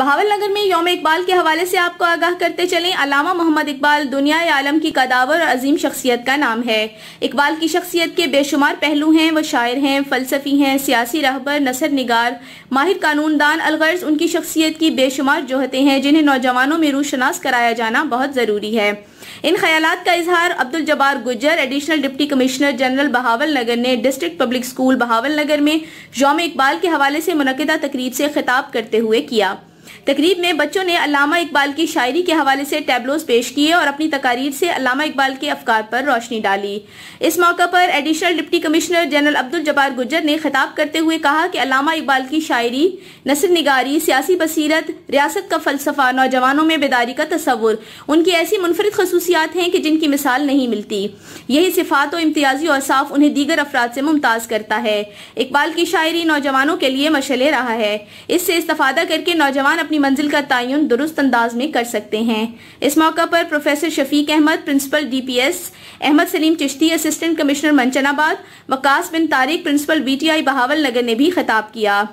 बहावल नगर में योम इकबाल के हवाले से आपको आगाह करते चलें अलामा मोहम्मद इकबाल दुनिया आलम की कदावर और अजीम शख्सियत का नाम है इकबाल की शख्सियत के बेशुमार पहलू हैं वो शायर हैं फलसफी हैं सियासी रहबर नसर निगार माहिर कानूनदान अलगर्ज उनकी शख्सियत की बेशुमार जोहतें हैं जिन्हें नौजवानों में रूशनास कराया जाना बहुत ज़रूरी है इन ख्याल का इजहार Abdul Jabbar Gujjar additional deputy commissioner general Bahawal Nagar ने district public school Bahawal Nagar में योम इकबाल के हवाले से मुनदा तकरीब से खिताब करते हुए किया तकरीब में बच्चों ने अलामा इकबाल की शायरी के हवाले से टैबलोज पेश किए और अपनी तकारीर से अलामा इकबाल के अफकार पर रोशनी डाली इस मौके पर additional deputy commissioner general Abdul Jabbar Gujjar ने खिताब करते हुए कहा कि अलामा इकबाल की शायरी नसर निगारी सियासी बसीरत रियासत का फलसफा नौजवानों में बेदारी का तस्वुर उनकी ऐसी मुनफरद खसूसियात हैं कि जिनकी मिसाल नहीं मिलती यही सिफात और इम्तियाजी और साफ उन्हें दीगर अफराद से मुमताज़ करता है इकबाल की शायरी नौजवानों के लिए मशले रहा है इससे इस्तफादा करके नौजवान अपनी मंजिल का तयन दुरुस्त अंदाज में कर सकते हैं इस मौका पर professor Shafiq Ahmed principal DPS Ahmed Saleem Chishti assistant commissioner Manchanabad Waqas bin Tariq principal BTI Bahawal Nagar ने भी खिताब किया